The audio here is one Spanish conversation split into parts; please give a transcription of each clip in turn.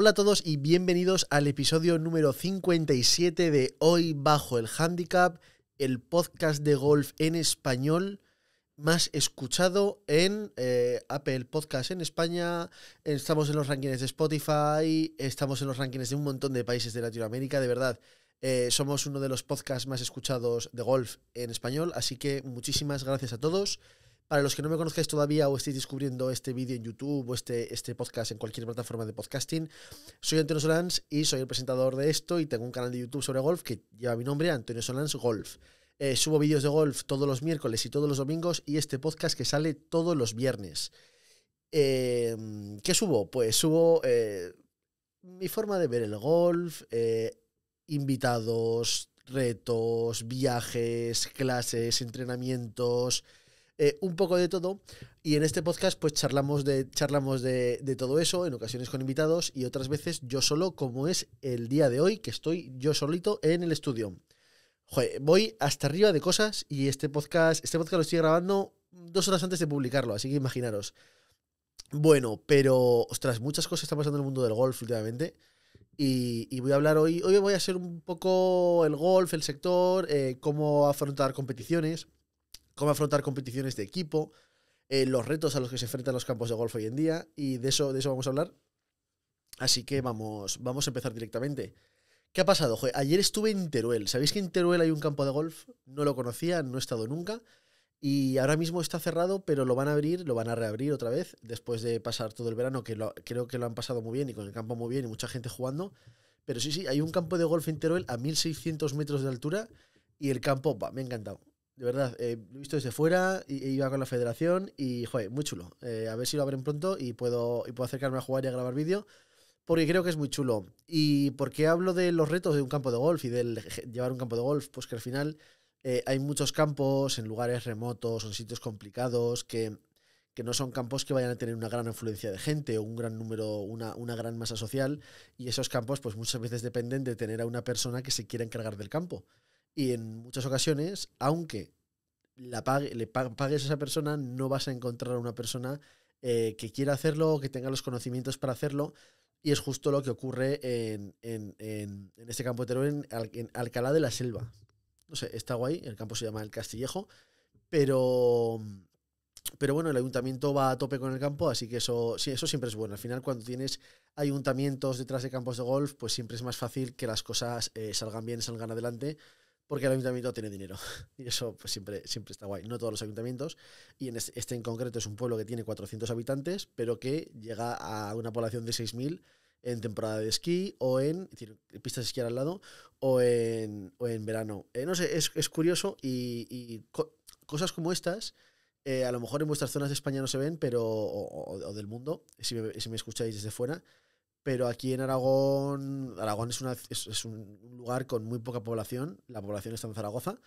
Hola a todos y bienvenidos al episodio número 57 de Hoy Bajo el Handicap, el podcast de golf en español más escuchado en eh, Apple Podcast en España, estamos en los rankings de Spotify, estamos en los rankings de un montón de países de Latinoamérica, de verdad. Eh, somos uno de los podcasts más escuchados de golf en español, así que muchísimas gracias a todos. Para los que no me conozcáis todavía o estéis descubriendo este vídeo en YouTube o este, este podcast en cualquier plataforma de podcasting, soy Antonio Solans y soy el presentador de esto y tengo un canal de YouTube sobre golf que lleva mi nombre, Antonio Solans Golf. Eh, subo vídeos de golf todos los miércoles y todos los domingos y este podcast que sale todos los viernes. Em, ¿Qué subo? Pues subo eh, mi forma de ver el golf, eh, invitados, retos, viajes, clases, entrenamientos eh, un poco de todo. Y en este podcast, pues charlamos, de, charlamos de, todo eso, en ocasiones con invitados y otras veces yo solo, como es el día de hoy, que estoy yo solito en el estudio. Joder, voy hasta arriba de cosas y este podcast, este podcast lo estoy grabando dos horas antes de publicarlo, así que imaginaros. Bueno, pero, ostras, muchas cosas están pasando en el mundo del golf últimamente. Y, voy a hablar hoy. Hoy voy a hacer un poco el golf, el sector, eh, cómo afrontar competiciones cómo afrontar competiciones de equipo, eh, los retos a los que se enfrentan los campos de golf hoy en día, y de eso, de eso vamos a hablar. Así que vamos, vamos a empezar directamente. ¿Qué ha pasado? ayer estuve en Teruel. ¿Sabéis que en Teruel hay un campo de golf? No lo conocía, no he estado nunca. Y ahora mismo está cerrado, pero lo van a abrir, lo van a reabrir otra vez, después de pasar todo el verano, que creo que lo han pasado muy bien y con el campo muy bien y mucha gente jugando. Pero sí, sí, hay un campo de golf en Teruel a 1600 metros de altura y el campo, me ha encantado de verdad, eh, he visto desde fuera, ido con la federación y, joder, muy chulo. Eh, a ver si lo abren pronto y puedo, y puedo acercarme a jugar y a grabar vídeo, porque creo que es muy chulo. ¿Y porque hablo de los retos de un campo de golf y del llevar un campo de golf? Pues que al final eh, hay muchos campos en lugares remotos, en sitios complicados, que, no son campos que vayan a tener una gran influencia de gente o un gran número, una, una gran masa social, y esos campos pues muchas veces dependen de tener a una persona que se quiera encargar del campo. Y en muchas ocasiones, aunque la pague, le pagues a esa persona, no vas a encontrar a una persona eh, que quiera hacerlo o que tenga los conocimientos para hacerlo. Y es justo lo que ocurre en, este campo de en, en Alcalá de la Selva. No sé, está guay, el campo se llama El Castillejo, pero pero bueno, el ayuntamiento va a tope con el campo, así que eso, sí, eso siempre es bueno. Al final, cuando tienes ayuntamientos detrás de campos de golf, pues siempre es más fácil que las cosas eh, salgan bien, salgan adelante, porque el ayuntamiento tiene dinero. Y eso pues, siempre, siempre está guay. No todos los ayuntamientos. Y este, en concreto es un pueblo que tiene 400 habitantes, pero que llega a una población de 6.000 en temporada de esquí o en pistas de esquí al lado o en, o en verano. Eh, no sé, es, curioso y, cosas como estas. Eh, a lo mejor en vuestras zonas de España no se ven, pero o, del mundo, si me escucháis desde fuera, pero aquí en Aragón, Aragón es, una, es, un lugar con muy poca población, la población está en Zaragoza,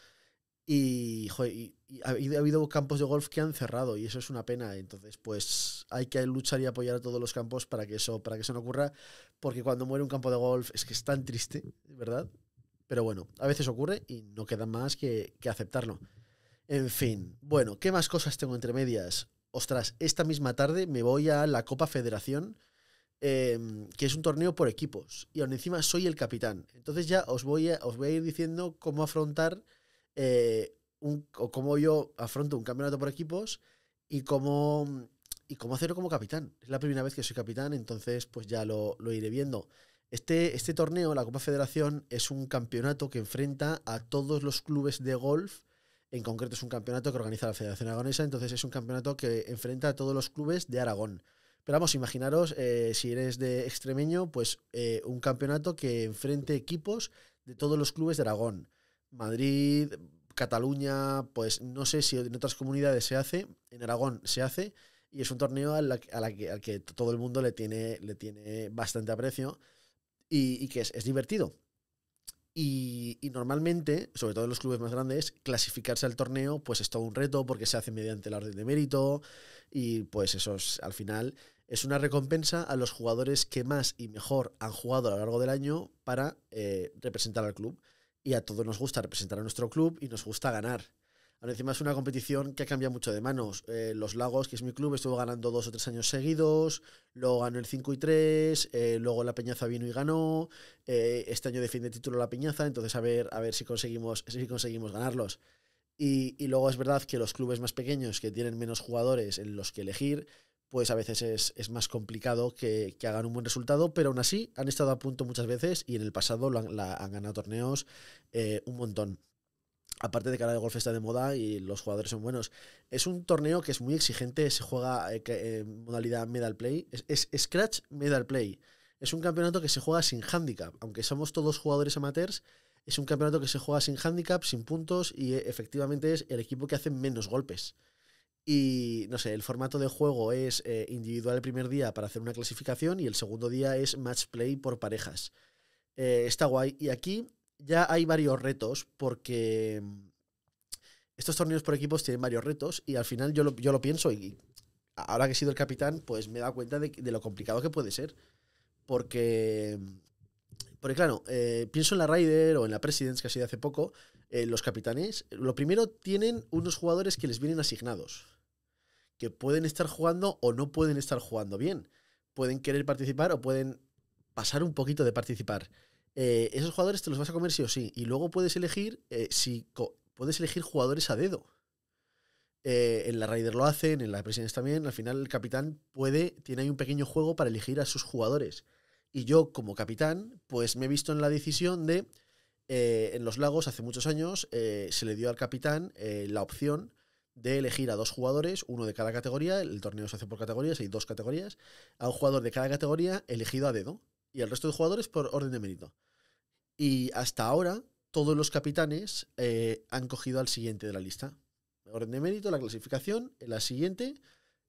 y, ha, habido campos de golf que han cerrado y eso es una pena, entonces pues hay que luchar y apoyar a todos los campos para que eso, para que eso no ocurra, porque cuando muere un campo de golf es que es tan triste, ¿verdad? Pero bueno, a veces ocurre y no queda más que, que aceptarlo. En fin, bueno, ¿qué más cosas tengo entre medias? Ostras, esta misma tarde me voy a la Copa Federación Em, que es un torneo por equipos. Y aún encima soy el capitán. Entonces ya os voy a, os voy a ir diciendo cómo afrontar eh, un, o cómo yo afronto un campeonato por equipos y cómo, y cómo hacerlo como capitán. Es la primera vez que soy capitán, entonces pues ya lo, lo iré viendo. Este, este torneo, la Copa Federación, es un campeonato que enfrenta a todos los clubes de golf. En concreto es un campeonato que organiza la Federación Aragonesa, entonces es un campeonato que enfrenta a todos los clubes de Aragón. Pero vamos, imaginaros, eh, si eres de extremeño, pues eh, un campeonato que enfrente equipos de todos los clubes de Aragón, Madrid, Cataluña, pues no sé si en otras comunidades se hace, en Aragón se hace, y es un torneo a la, que, al que todo el mundo le tiene, le tiene bastante aprecio y, que es, es divertido. Y, normalmente, sobre todo en los clubes más grandes, clasificarse al torneo pues es todo un reto porque se hace mediante la orden de mérito y pues eso es, al final es una recompensa a los jugadores que más y mejor han jugado a lo largo del año para eh, representar al club. Y a todos nos gusta representar a nuestro club y nos gusta ganar. Ahora encima es una competición que ha cambiado mucho de manos. Eh, los Lagos, que es mi club, estuvo ganando dos o tres años seguidos, luego ganó el 5 y 3, eh, luego la Peñaza vino y ganó, eh, este año defiende título la Peñaza, entonces a ver, a ver si, conseguimos, si conseguimos ganarlos. Y, luego es verdad que los clubes más pequeños, que tienen menos jugadores en los que elegir, pues a veces es, más complicado que, hagan un buen resultado, pero aún así han estado a punto muchas veces y en el pasado han ganado torneos un montón aparte de que ahora el golf está de moda y los jugadores son buenos. Es un torneo que es muy exigente, se juega en eh, eh, modalidad medal play, es, scratch medal play. Es un campeonato que se juega sin handicap, aunque somos todos jugadores amateurs, es un campeonato que se juega sin handicap, sin puntos y eh, efectivamente es el equipo que hace menos golpes. Y no sé, el formato de juego es individual el primer día para hacer una clasificación y el segundo día es match play por parejas. está guay. Y aquí ya hay varios retos porque mm, estos torneos por equipos tienen varios retos y al final yo lo, pienso y ahora que he sido el capitán, pues me he dado cuenta de, lo complicado que puede ser. Porque, mm, porque claro, eh, pienso en la Ryder o en la Presidents que ha sido hace poco, eh, los capitanes, lo primero tienen unos jugadores que les vienen asignados, que pueden estar jugando o no pueden estar jugando bien, pueden querer participar o pueden pasar un poquito de participar. Eh, esos jugadores te los vas a comer sí o sí. Y luego puedes elegir, eh, si puedes elegir jugadores a dedo. Eh, en la Raider lo hacen, en la Presidents también. Al final el capitán puede, tiene ahí un pequeño juego para elegir a sus jugadores. Y yo como capitán, pues me he visto en la decisión de, en los lagos hace muchos años, se le dio al capitán la opción de elegir a dos jugadores, uno de cada categoría, el torneo se hace por categorías, hay dos categorías, a un jugador de cada categoría elegido a dedo y el resto de jugadores por orden de mérito. Y hasta ahora, todos los capitanes eh, han cogido al siguiente de la lista. orden de mérito, la clasificación, la siguiente,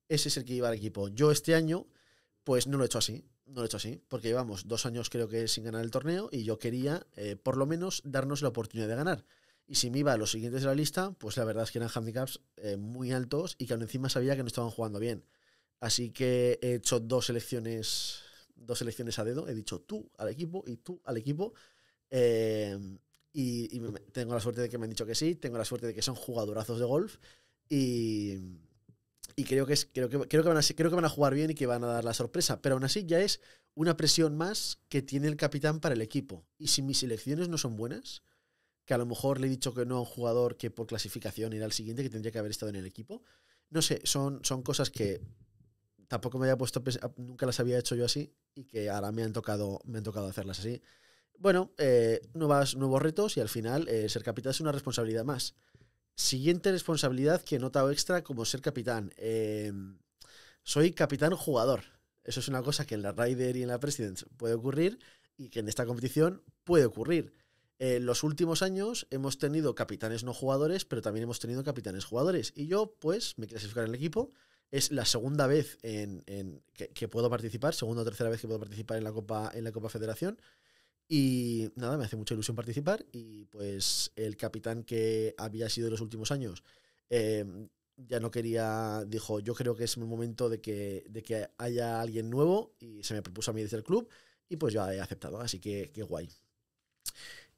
ese es el que iba al equipo. Yo este año, pues no lo he hecho así. No lo he hecho así, porque llevamos dos años creo que sin ganar el torneo y yo quería, eh, por lo menos, darnos la oportunidad de ganar. Y si me iba a los siguientes de la lista, pues la verdad es que eran handicaps eh, muy altos y que aún encima sabía que no estaban jugando bien. Así que he hecho dos selecciones dos elecciones a dedo, he dicho tú al equipo y tú al equipo. Eh, y, tengo la suerte de que me han dicho que sí, tengo la suerte de que son jugadorazos de golf y, y creo, que es, creo, que, creo, que van a, creo que van a jugar bien y que van a dar la sorpresa, pero aún así ya es una presión más que tiene el capitán para el equipo. Y si mis elecciones no son buenas, que a lo mejor le he dicho que no a un jugador que por clasificación era el siguiente, que tendría que haber estado en el equipo, no sé, son, son cosas que tampoco me había puesto, nunca las había hecho yo así y que ahora me han tocado, me han tocado hacerlas así. Bueno, eh, nuevas, nuevos retos y al final eh, ser capitán es una responsabilidad más. Siguiente responsabilidad que he notado extra como ser capitán. Em, soy capitán jugador. Eso es una cosa que en la rider y en la Presidencia puede ocurrir y que en esta competición puede ocurrir. En eh, los últimos años hemos tenido capitanes no jugadores, pero también hemos tenido capitanes jugadores. Y yo, pues, me clasificaré en el equipo es la segunda vez en, que, puedo participar, segunda o tercera vez que puedo participar en la Copa, en la Copa Federación. Y nada, me hace mucha ilusión participar. Y pues el capitán que había sido en los últimos años em, ya no quería, dijo, yo creo que es el momento de que, que haya alguien nuevo y se me propuso a mí desde el club y pues ya he aceptado, así que qué guay.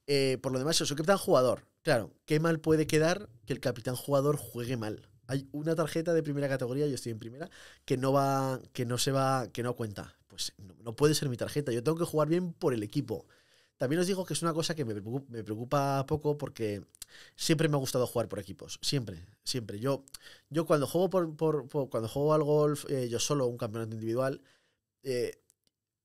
Eh, por lo demás, soy capitán jugador. Claro, qué mal puede quedar que el capitán jugador juegue mal hay una tarjeta de primera categoría, yo estoy en primera, que no va, que no se va, que no cuenta. Pues no, puede ser mi tarjeta, yo tengo que jugar bien por el equipo. También os digo que es una cosa que me preocupa, poco porque siempre me ha gustado jugar por equipos. Siempre, siempre. Yo, yo cuando juego por, por, cuando juego al golf, eh, yo solo, un campeonato individual, eh,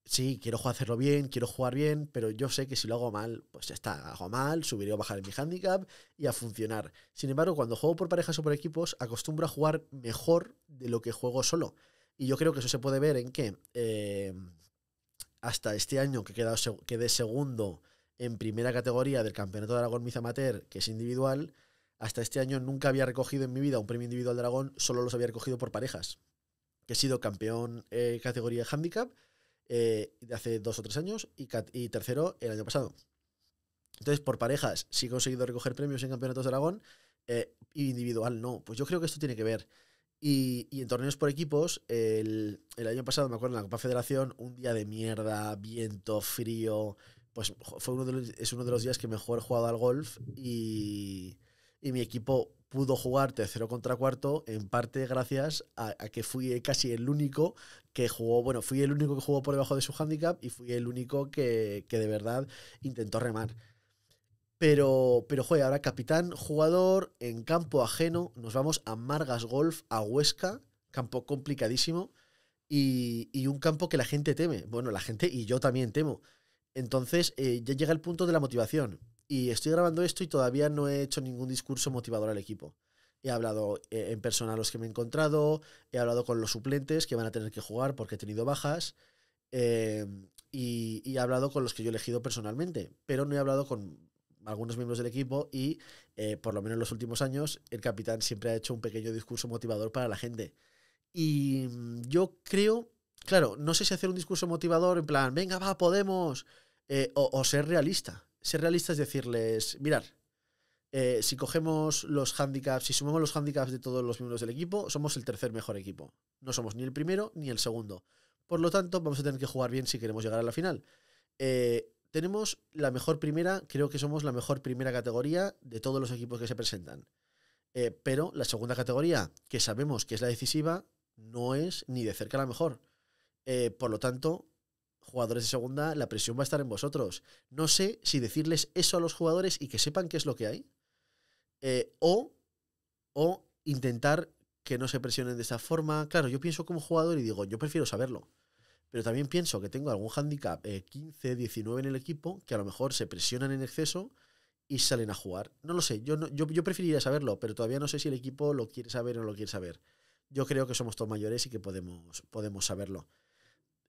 sí, quiero hacerlo bien, quiero jugar bien, pero yo sé que si lo hago mal, pues ya está, hago mal, subiré o bajaré mi handicap y a funcionar. Sin embargo, cuando juego por parejas o por equipos, acostumbro a jugar mejor de lo que juego solo. Y yo creo que eso se puede ver en que eh, hasta este año que quedado, quedé segundo en primera categoría del Campeonato de Aragón Miz Amateur, que es individual, hasta este año nunca había recogido en mi vida un premio individual de Aragón, solo los había recogido por parejas. Que he sido campeón eh, categoría categoría handicap, eh, de hace dos o tres años y, tercero el año pasado. Entonces, por parejas sí he conseguido recoger premios en campeonatos de Aragón, eh, individual no. Pues yo creo que esto tiene que ver. Y, en torneos por equipos, el, año pasado, me acuerdo, en la Copa Federación, un día de mierda, viento, frío, pues fue uno de es uno de los días que mejor he jugado al golf y, y mi equipo pudo jugar tercero contra cuarto, en parte gracias a, que fui casi el único que jugó, bueno, fui el único que jugó por debajo de su handicap y fui el único que, de verdad intentó remar. Pero, pero, joder, ahora capitán, jugador, en campo ajeno, nos vamos a Margas Golf, a Huesca, campo complicadísimo y, un campo que la gente teme. Bueno, la gente y yo también temo. Entonces, eh, ya llega el punto de la motivación. Y estoy grabando esto y todavía no he hecho ningún discurso motivador al equipo. He hablado eh, en persona a los que me he encontrado, he hablado con los suplentes que van a tener que jugar porque he tenido bajas, eh, y, he hablado con los que yo he elegido personalmente, pero no he hablado con algunos miembros del equipo y, eh, por lo menos en los últimos años, el capitán siempre ha hecho un pequeño discurso motivador para la gente. Y mm, yo creo, claro, no sé si hacer un discurso motivador en plan, venga, va, podemos, o ser realista ser realistas es decirles, mirar, eh, si cogemos los handicaps, si sumamos los handicaps de todos los miembros del equipo, somos el tercer mejor equipo. No somos ni el primero ni el segundo. Por lo tanto, vamos a tener que jugar bien si queremos llegar a la final. Eh, tenemos la mejor primera, creo que somos la mejor primera categoría de todos los equipos que se presentan. Eh, pero la segunda categoría, que sabemos que es la decisiva, no es ni de cerca la mejor. por lo tanto, jugadores de segunda, la presión va a estar en vosotros. No sé si decirles eso a los jugadores y que sepan qué es lo que hay. Eh, o, intentar que no se presionen de esa forma. Claro, yo pienso como jugador y digo, yo prefiero saberlo. Pero también pienso que tengo algún handicap eh, 15, 19 en el equipo, que a lo mejor se presionan en exceso y salen a jugar. No lo sé, yo, yo, yo preferiría saberlo, pero todavía no sé si el equipo lo quiere saber o no lo quiere saber. Yo creo que somos todos mayores y que podemos, podemos saberlo.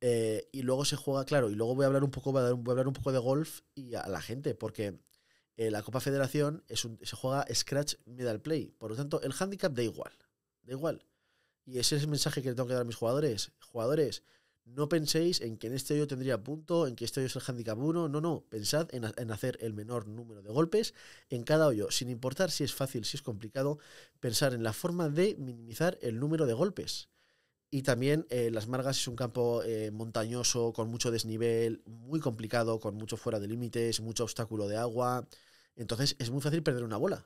Eh, y luego se juega, claro, y luego voy a hablar un poco, voy a hablar un poco de golf y a la gente, porque eh, la Copa Federación es se juega Scratch Medal Play. Por lo tanto, el handicap da igual. Da igual. Y ese es el mensaje que le tengo que dar a mis jugadores. Jugadores, no penséis en que en este hoyo tendría punto, en que este hoyo es el handicap 1. No, no. Pensad en, en, hacer el menor número de golpes en cada hoyo, sin importar si es fácil, si es complicado. Pensar en la forma de minimizar el número de golpes. Y también eh, Las Margas es un campo eh, montañoso, con mucho desnivel, muy complicado, con mucho fuera de límites, mucho obstáculo de agua. Entonces es muy fácil perder una bola.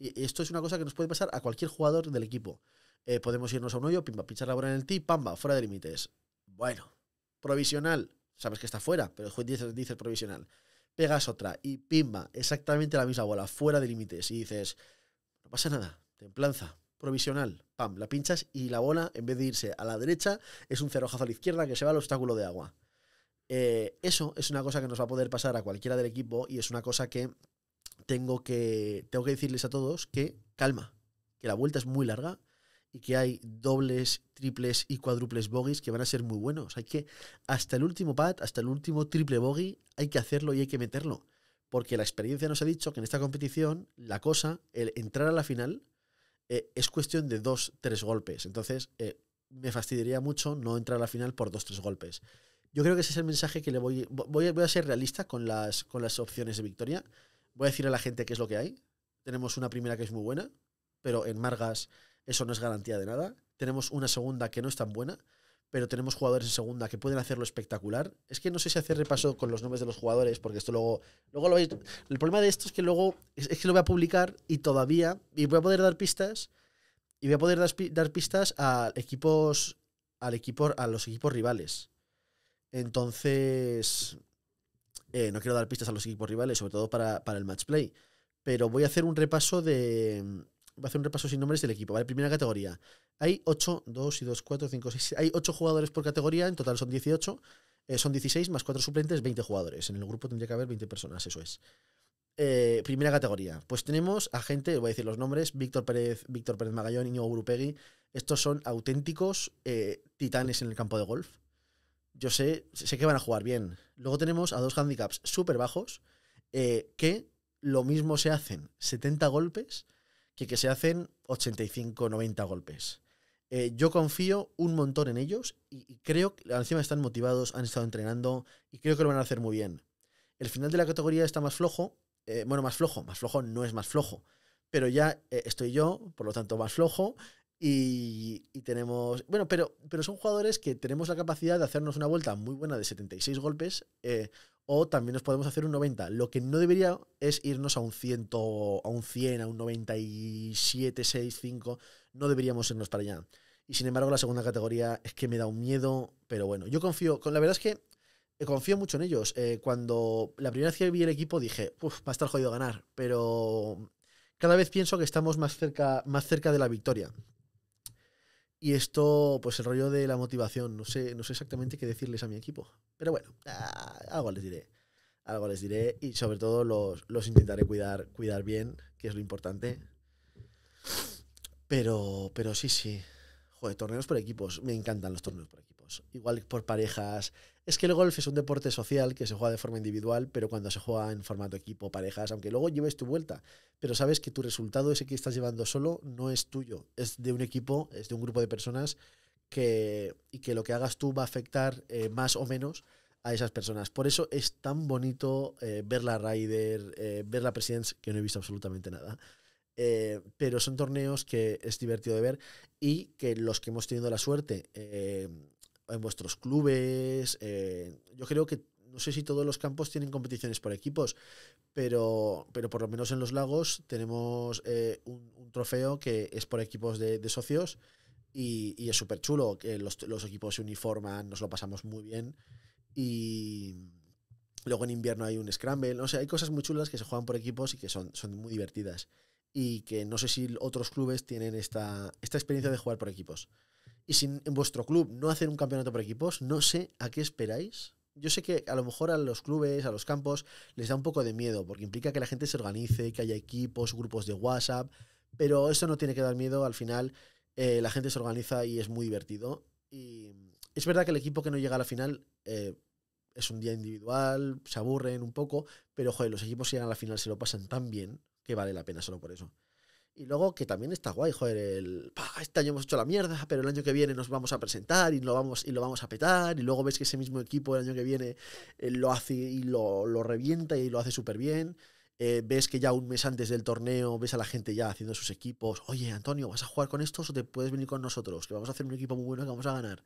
Y esto es una cosa que nos puede pasar a cualquier jugador del equipo. Eh, podemos irnos a un hoyo, pimba, pinchar la bola en el tee, pamba, fuera de límites. Bueno, provisional, sabes que está fuera, pero el dice dice provisional. Pegas otra y pimba, exactamente la misma bola, fuera de límites. Y dices, no pasa nada, templanza, provisional, pam, la pinchas y la bola, en vez de irse a la derecha, es un cerrojazo a la izquierda que se va al obstáculo de agua. Eh, eso es una cosa que nos va a poder pasar a cualquiera del equipo y es una cosa que tengo que, tengo que decirles a todos que calma, que la vuelta es muy larga y que hay dobles, triples y cuádruples bogies que van a ser muy buenos. Hay que, hasta el último pad, hasta el último triple bogey, hay que hacerlo y hay que meterlo. Porque la experiencia nos ha dicho que en esta competición la cosa, el entrar a la final, eh, es cuestión de dos, tres golpes. Entonces, eh, me fastidiaría mucho no entrar a la final por dos, tres golpes. Yo creo que ese es el mensaje que le voy. Voy a, voy a ser realista con las, con las opciones de victoria. Voy a decir a la gente qué es lo que hay. Tenemos una primera que es muy buena, pero en Margas eso no es garantía de nada. Tenemos una segunda que no es tan buena, pero tenemos jugadores en segunda que pueden hacerlo espectacular. Es que no sé si hacer repaso con los nombres de los jugadores, porque esto luego, luego lo veis. El problema de esto es que luego es, que lo voy a publicar y todavía, y voy a poder dar pistas, y voy a poder dar, pistas a equipos, al equipo, a los equipos rivales. Entonces, eh, no quiero dar pistas a los equipos rivales, sobre todo para, para el match play, pero voy a hacer un repaso de, Voy a hacer un repaso sin nombres del equipo, ¿vale? Primera categoría. Hay 8, 2 y 2, 4, 5, 6, hay 8 jugadores por categoría, en total son 18, eh, son 16 más 4 suplentes, 20 jugadores. En el grupo tendría que haber 20 personas, eso es. Eh, primera categoría. Pues tenemos a gente, voy a decir los nombres, Víctor Pérez, Víctor Pérez Magallón, Iñigo Pegui. Estos son auténticos eh, titanes en el campo de golf. Yo sé, sé que van a jugar bien. Luego tenemos a dos handicaps súper bajos que lo mismo se hacen 70 golpes que, se hacen 85, 90 golpes. Eh, yo confío un montón en ellos y, creo que encima están motivados, han estado entrenando y creo que lo van a hacer muy bien. El final de la categoría está más flojo, eh, bueno, más flojo, más flojo no es más flojo, pero ya eh, estoy yo, por lo tanto más flojo y, tenemos, bueno, pero, pero son jugadores que tenemos la capacidad de hacernos una vuelta muy buena de 76 golpes o también nos podemos hacer un 90. Lo que no debería es irnos a un 100, a un 100, a un 97, 6, 5. No deberíamos irnos para allá. Y sin embargo, la segunda categoría es que me da un miedo, pero bueno, yo confío, la verdad es que eh, confío mucho en ellos. Eh, cuando la primera vez que vi el equipo dije, uff, va a estar jodido ganar, pero cada vez pienso que estamos más cerca, más cerca de la victoria. Y esto, pues el rollo de la motivación, no sé, no sé exactamente qué decirles a mi equipo. Pero bueno, ah, algo les diré. Algo les diré y sobre todo los, intentaré cuidar, cuidar bien, que es lo importante. Pero, pero sí, sí. Joder, torneos por equipos. Me encantan los torneos por equipos. Pues, igual por parejas. Es que el golf es un deporte social que se juega de forma individual, pero cuando se juega en formato equipo, parejas, aunque luego lleves tu vuelta, pero sabes que tu resultado, ese que estás llevando solo, no es tuyo, es de un equipo, es de un grupo de personas que, y que lo que hagas tú va a afectar eh, más o menos a esas personas. Por eso es tan bonito eh, ver la Ryder, eh, ver la Presidents, que no he visto absolutamente nada. pero son torneos que es divertido de ver y que los que hemos tenido la suerte en vuestros clubes. Eh, yo creo que no sé si todos los campos tienen competiciones por equipos, pero, por lo menos en los lagos tenemos eh, un, trofeo que es por equipos de, socios y, es súper chulo, que los, equipos se uniforman, nos lo pasamos muy bien y luego en invierno hay un scramble, o sea, hay cosas muy chulas que se juegan por equipos y que son, muy divertidas y que no sé si otros clubes tienen esta, esta experiencia de jugar por equipos y si en vuestro club no hacen un campeonato por equipos, no sé a qué esperáis. Yo sé que a lo mejor a los clubes, a los campos, les da un poco de miedo, porque implica que la gente se organice, que haya equipos, grupos de WhatsApp, pero eso no tiene que dar miedo, al final eh, la gente se organiza y es muy divertido. Y es verdad que el equipo que no llega a la final eh, es un día individual, se aburren un poco, pero joder, los equipos que llegan a la final se lo pasan tan bien que vale la pena solo por eso. Y luego que también está guay, joder, el, este año hemos hecho la mierda, pero el año que viene nos vamos a presentar y lo vamos, y lo vamos a petar. Y luego ves que ese mismo equipo el año que viene eh, lo hace y lo, revienta y lo hace súper bien. Eh, ves que ya un mes antes del torneo ves a la gente ya haciendo sus equipos. Oye, Antonio, ¿vas a jugar con estos o te puedes venir con nosotros? Que vamos a hacer un equipo muy bueno que vamos a ganar.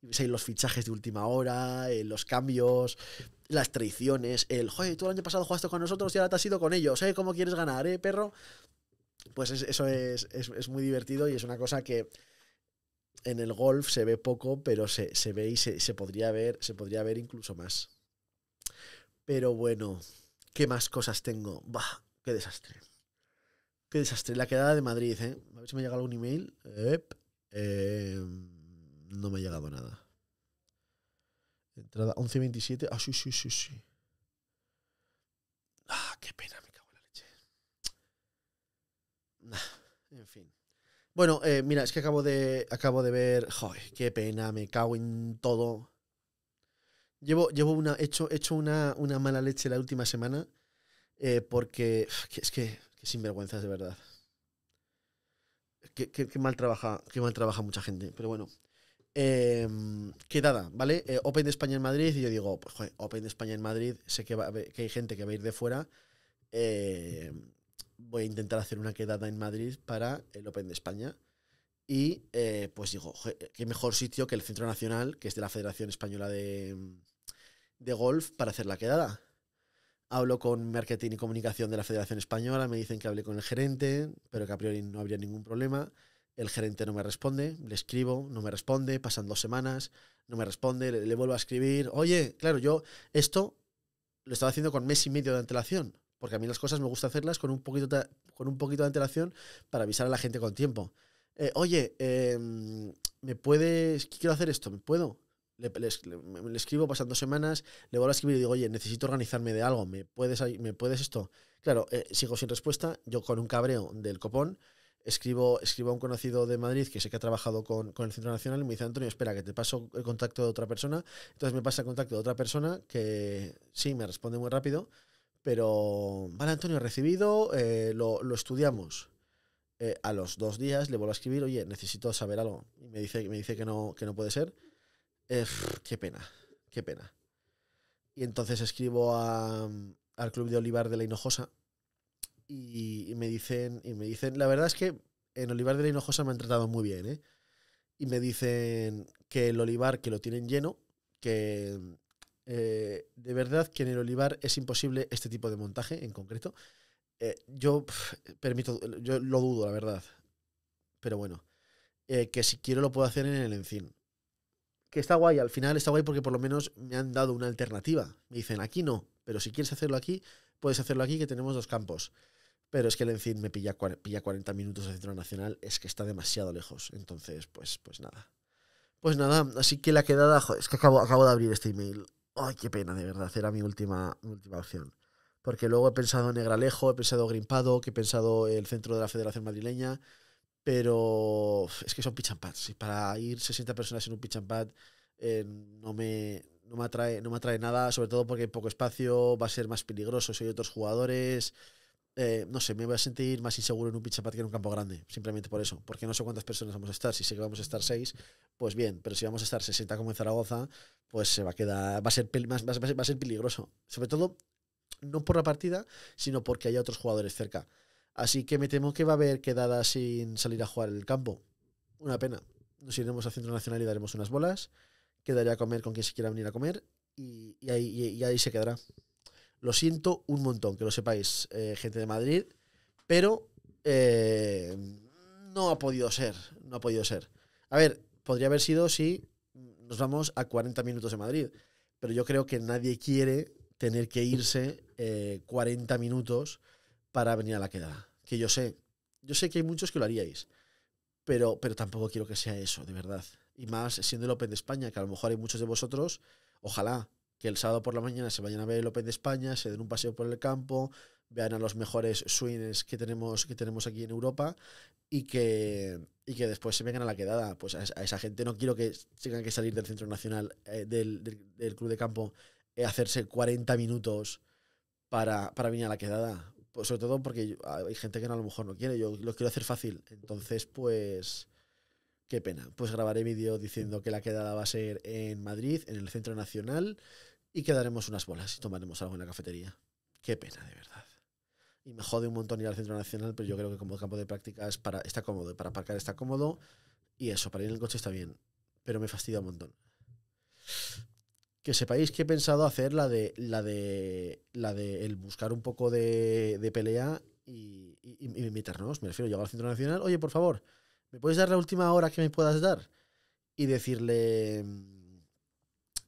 Y ves ahí los fichajes de última hora, eh, los cambios, las traiciones, el, joder, tú el año pasado jugaste con nosotros y ahora te has ido con ellos, ¿eh? ¿Cómo quieres ganar, eh, perro? pues eso es, muy divertido y es una cosa que en el golf se ve poco, pero se, se ve y se, podría ver, se podría ver incluso más. Pero bueno, ¿qué más cosas tengo? Bah, qué desastre. Qué desastre. La quedada de Madrid, ¿eh? A ver si me ha llegado algún email. Em, no me ha llegado nada. Entrada 11.27. Ah, sí, sí, sí, sí. Ah, qué pena, en fin. Bueno, eh, mira, es que acabo de, acabo de ver. Joder, qué pena, me cago en todo. Llevo, llevo una, hecho, hecho una, mala leche la última semana eh, porque ah, es que, que sinvergüenzas de verdad. Qué mal trabaja, que mal trabaja mucha gente, pero bueno. Em, eh, quedada, ¿vale? Open de España en Madrid, y yo digo, pues joder, Open de España en Madrid, sé que, que hay gente que va a ir de fuera. Eh, voy a intentar hacer una quedada en Madrid para el Open de España. Y eh, pues digo, qué mejor sitio que el Centro Nacional, que es de la Federación Española de, Golf, para hacer la quedada. Hablo con marketing y comunicación de la Federación Española, me dicen que hablé con el gerente, pero que a priori no habría ningún problema. El gerente no me responde, le escribo, no me responde, pasan dos semanas, no me responde, le, le vuelvo a escribir. Oye, claro, yo esto lo estaba haciendo con mes y medio de antelación. Porque a mí las cosas me gusta hacerlas con un poquito de, con un poquito de antelación para avisar a la gente con tiempo. Eh, oye, em, ¿me puedes. Quiero hacer esto, ¿me puedo? Le, escribo, pasando semanas, le vuelvo a escribir y digo, oye, necesito organizarme de algo, ¿me puedes, me puedes esto? Claro, eh, sigo sin respuesta, yo con un cabreo del copón, escribo, escribo a un conocido de Madrid que sé que ha trabajado con, con, el Centro Nacional y me dice, Antonio, espera, que te paso el contacto de otra persona. Entonces me pasa el contacto de otra persona que sí, me responde muy rápido pero, vale, Antonio, recibido, eh, lo, estudiamos. Eh, a los dos días le vuelvo a escribir, oye, necesito saber algo. Y me dice, me dice que, no, que no puede ser. Eh, qué pena, qué pena. Y entonces escribo al Club de Olivar de la Hinojosa y, me dicen, y me dicen, la verdad es que en Olivar de la Hinojosa me han tratado muy bien, Y me dicen que el olivar que lo tienen lleno, que eh, de verdad que en el olivar es imposible este tipo de montaje en concreto. Eh, yo permito, yo lo dudo, la verdad. Pero bueno, eh, que si quiero lo puedo hacer en el encín. Que está guay, al final está guay porque por lo menos me han dado una alternativa. Me dicen, aquí no, pero si quieres hacerlo aquí, puedes hacerlo aquí, que tenemos dos campos. Pero es que el encín me pilla, pilla 40 minutos al centro nacional, es que está demasiado lejos. Entonces, pues, pues nada. Pues nada, así que la quedada, es que acabo, acabo de abrir este email. Ay, qué pena, de verdad. Era mi última, última opción. Porque luego he pensado en Negralejo, he pensado Grimpado, que he pensado el centro de la Federación Madrileña. Pero es que son pitch and para ir 60 personas en un pitch and pad eh, no, me, no, me atrae, no me atrae nada, sobre todo porque hay poco espacio, va a ser más peligroso si hay otros jugadores. Eh, no sé, me voy a sentir más inseguro en un pitch que en un campo grande, simplemente por eso, porque no sé cuántas personas vamos a estar, si sé que vamos a estar seis, pues bien, pero si vamos a estar 60 como en Zaragoza, pues se va a quedar, va a ser, más, va a ser, peligroso, sobre todo no por la partida, sino porque haya otros jugadores cerca. Así que me temo que va a haber quedada sin salir a jugar el campo. Una pena. Nos iremos al Centro Nacional y daremos unas bolas, quedaré a comer con quien se quiera venir a comer y ahí se quedará. Lo siento un montón, que lo sepáis, eh, gente de Madrid, pero eh, no ha podido ser, no ha podido ser. A ver, podría haber sido si nos vamos a 40 minutos de Madrid, pero yo creo que nadie quiere tener que irse 40 eh, minutos para venir a la queda que yo sé, yo sé que hay muchos que lo haríais, pero, pero tampoco quiero que sea eso, de verdad. Y más siendo el Open de España, que a lo mejor hay muchos de vosotros, ojalá, que el sábado por la mañana se vayan a ver el Open de España, se den un paseo por el campo, vean a los mejores swings que tenemos, que tenemos aquí en Europa y que, que después se vengan a la quedada. Pues a, esa gente no quiero que tengan que salir del Centro Nacional, eh, del, Club de Campo, ...y eh, hacerse 40 minutos para, venir a la quedada. Pues sobre todo porque ah, hay gente que no, a lo mejor no quiere, yo lo quiero hacer fácil. Entonces, pues... Qué pena. Pues grabaré vídeo diciendo que la quedada va a ser en Madrid, en el Centro Nacional y quedaremos unas bolas y tomaremos algo en la cafetería. Qué pena, de verdad. Y me jode un montón ir al centro nacional, pero yo creo que como campo de prácticas para, está cómodo, para aparcar está cómodo y eso, para ir en el coche está bien, pero me fastidia un montón. Que sepáis que he pensado hacer la de la de la de el buscar un poco de, pelea y, y, Me refiero, llegar al centro nacional, oye, por favor, ¿me puedes dar la última hora que me puedas dar? Y decirle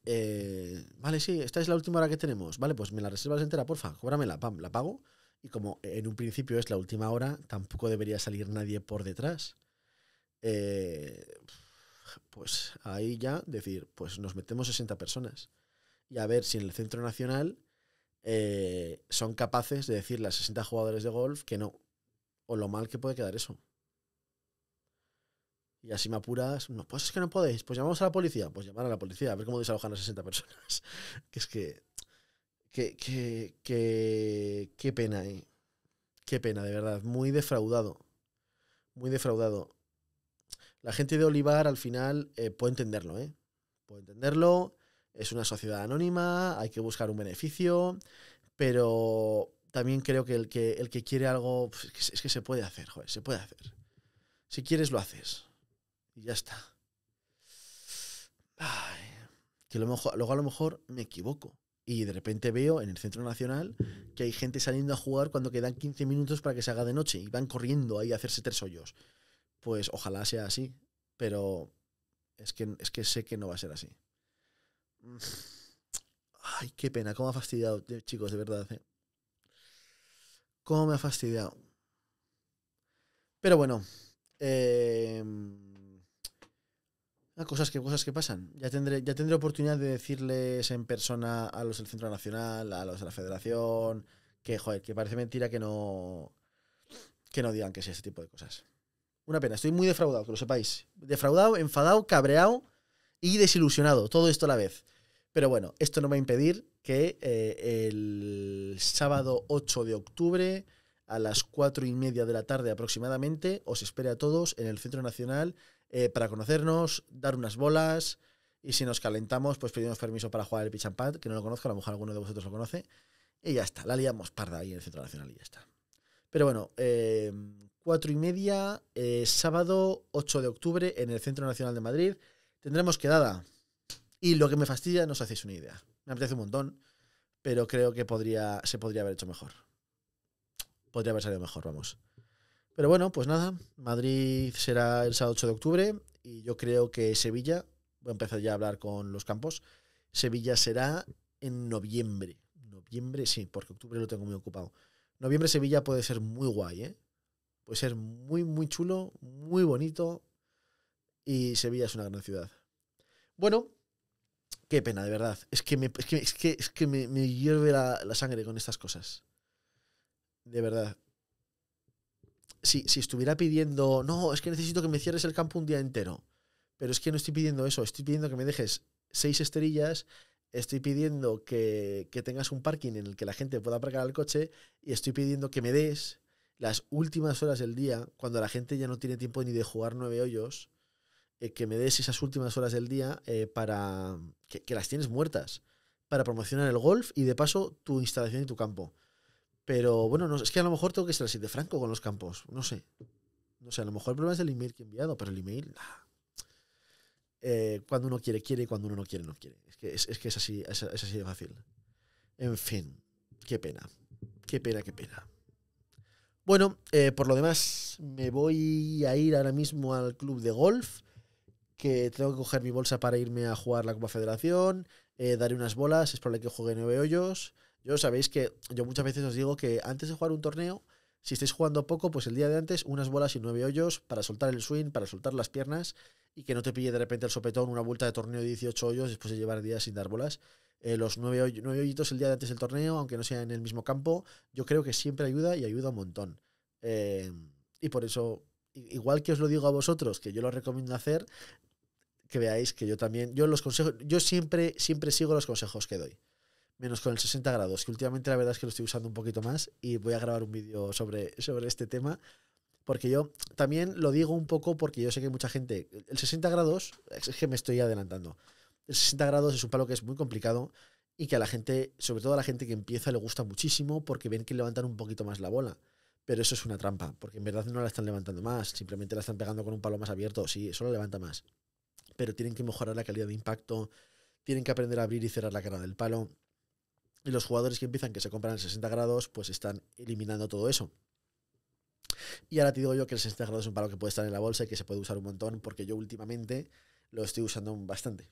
eh, vale, sí, esta es la última hora que tenemos, vale, pues me la reservas entera, porfa, cóbramela, pam, la pago. Y como en un principio es la última hora, tampoco debería salir nadie por detrás. Eh, pues ahí ya decir, pues nos metemos 60 personas. Y a ver si en el Centro Nacional eh, son capaces de decirle a 60 jugadores de golf que no. O lo mal que puede quedar eso. Y así me apuras, no, pues es que no podéis, pues llamamos a la policía, pues llamar a la policía, a ver cómo desalojan a 60 personas. que es que, que, que, qué pena, ¿eh? qué pena, de verdad, muy defraudado, muy defraudado. La gente de Olivar al final eh, puede entenderlo, ¿eh? Puede entenderlo, es una sociedad anónima, hay que buscar un beneficio, pero también creo que el que, el que quiere algo, pues es, que, se puede hacer, joder, se puede hacer. Si quieres, lo haces. Y ya está. que lo luego a lo mejor me equivoco. Y de repente veo en el Centro Nacional que hay gente saliendo a jugar cuando quedan 15 minutos para que se haga de noche y van corriendo ahí a hacerse tres hoyos. Pues ojalá sea así, pero es que, es que sé que no va a ser así. Ay, qué pena, cómo ha fastidiado, chicos, de verdad. Eh. Cómo me ha fastidiado. Pero bueno, eh, Ah, cosas que, cosas que pasan. Ya tendré, ya tendré oportunidad de decirles en persona a los del Centro Nacional, a los de la Federación, que, joder, que parece mentira que no, que no digan que sea ese tipo de cosas. Una pena, estoy muy defraudado, que lo sepáis. Defraudado, enfadado, cabreado y desilusionado, todo esto a la vez. Pero bueno, esto no va a impedir que eh, el sábado 8 de octubre a las 4 y media de la tarde aproximadamente os espere a todos en el Centro Nacional eh, para conocernos, dar unas bolas y si nos calentamos, pues pedimos permiso para jugar el pitch and pad, que no lo conozco, a lo mejor alguno de vosotros lo conoce, y ya está, la liamos parda ahí en el Centro Nacional y ya está. Pero bueno, eh, cuatro y media, eh, sábado 8 de octubre en el Centro Nacional de Madrid, tendremos quedada. Y lo que me fastidia, no os hacéis una idea. Me apetece un montón, pero creo que podría, se podría haber hecho mejor. Podría haber salido mejor, vamos. Pero bueno, pues nada, Madrid será el sábado 8 de octubre y yo creo que Sevilla, voy a empezar ya a hablar con los campos, Sevilla será en noviembre. Noviembre, sí, porque octubre lo tengo muy ocupado. Noviembre Sevilla puede ser muy guay, ¿eh? Puede ser muy, muy chulo, muy bonito y Sevilla es una gran ciudad. Bueno, qué pena, de verdad. Es que me, es que, es que, me, hierve la, la sangre con estas cosas. De verdad si, si estuviera pidiendo, no, es que necesito que me cierres el campo un día entero, pero es que no estoy pidiendo eso, estoy pidiendo que me dejes seis esterillas, estoy pidiendo que, tengas un parking en el que la gente pueda aparcar el coche y estoy pidiendo que me des las últimas horas del día, cuando la gente ya no tiene tiempo ni de jugar nueve hoyos, eh, que me des esas últimas horas del día eh, para que, que, las tienes muertas, para promocionar el golf y de paso tu instalación y tu campo. Pero bueno, no, es que a lo mejor tengo que ser así de franco con los campos. No sé. No sé, a lo mejor el problema es el email que he enviado, pero el email. Eh, cuando uno quiere, quiere, y cuando uno no quiere, no quiere. Es que es, que es así, es, así de fácil. En fin, qué pena. Qué pena, qué pena. Bueno, eh, por lo demás, me voy a ir ahora mismo al club de golf, que tengo que coger mi bolsa para irme a jugar la Copa Federación. Eh, daré unas bolas, es probable que juegue nueve hoyos. Yo sabéis que yo muchas veces os digo que antes de jugar un torneo, si estáis jugando poco, pues el día de antes unas bolas y nueve hoyos para soltar el swing, para soltar las piernas y que no te pille de repente el sopetón una vuelta de torneo de 18 hoyos después de llevar días sin dar bolas. Eh, los nueve, hoy, hoyitos el día de antes del torneo, aunque no sea en el mismo campo, yo creo que siempre ayuda y ayuda un montón. Eh, y por eso, igual que os lo digo a vosotros, que yo lo recomiendo hacer, que veáis que yo también, yo los consejos, yo siempre, siempre sigo los consejos que doy menos con el 60 grados, que últimamente la verdad es que lo estoy usando un poquito más y voy a grabar un vídeo sobre, sobre este tema. Porque yo también lo digo un poco porque yo sé que mucha gente. El 60 grados, es que me estoy adelantando. El 60 grados es un palo que es muy complicado y que a la gente, sobre todo a la gente que empieza, le gusta muchísimo porque ven que levantan un poquito más la bola. Pero eso es una trampa, porque en verdad no la están levantando más, simplemente la están pegando con un palo más abierto. Sí, eso lo levanta más. Pero tienen que mejorar la calidad de impacto, tienen que aprender a abrir y cerrar la cara del palo y los jugadores que empiezan, que se compran en 60 grados, pues están eliminando todo eso. Y ahora te digo yo que el 60 grados es un palo que puede estar en la bolsa y que se puede usar un montón, porque yo últimamente lo estoy usando bastante.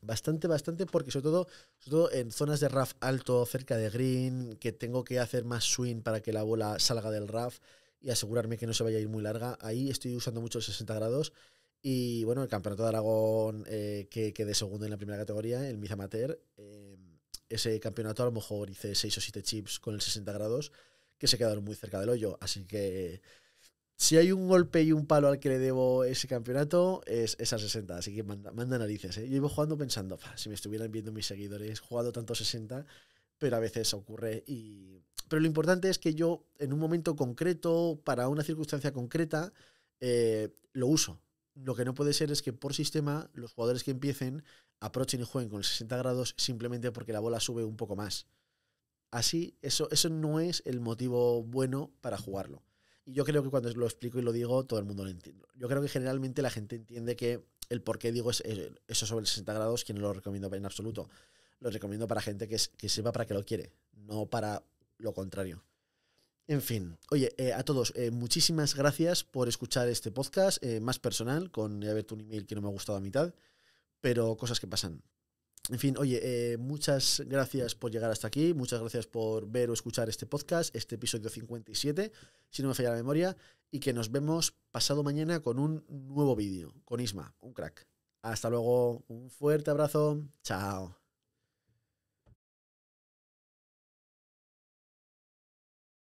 Bastante, bastante, porque sobre todo, sobre todo en zonas de RAF alto, cerca de green, que tengo que hacer más swing para que la bola salga del RAF y asegurarme que no se vaya a ir muy larga. Ahí estoy usando mucho el 60 grados. Y bueno, el campeonato de Aragón eh, que quede segundo en la primera categoría, el Miz Amateur. Eh, ese campeonato a lo mejor hice 6 o 7 chips con el 60 grados que se quedaron muy cerca del hoyo. Así que si hay un golpe y un palo al que le debo ese campeonato, es, esa a 60. Así que manda, narices. ¿eh? Yo iba jugando pensando, si me estuvieran viendo mis seguidores, jugado tanto 60, pero a veces ocurre. Y... Pero lo importante es que yo, en un momento concreto, para una circunstancia concreta, eh, lo uso lo que no puede ser es que por sistema los jugadores que empiecen aprochen y jueguen con 60 grados simplemente porque la bola sube un poco más. Así, eso, eso no es el motivo bueno para jugarlo. Y yo creo que cuando lo explico y lo digo, todo el mundo lo entiende. Yo creo que generalmente la gente entiende que el por qué digo eso sobre el 60 grados, que no lo recomiendo en absoluto. Lo recomiendo para gente que, que sepa para que lo quiere, no para lo contrario. En fin, oye, eh, a todos, eh, muchísimas gracias por escuchar este podcast, eh, más personal, con haber un email que no me ha gustado a mitad, pero cosas que pasan. En fin, oye, muchas gracias por llegar hasta aquí, muchas gracias por ver o escuchar este podcast, este episodio 57, si no me falla la memoria, y que nos vemos pasado mañana con un nuevo vídeo, con Isma, un crack. Hasta luego, un fuerte abrazo, chao.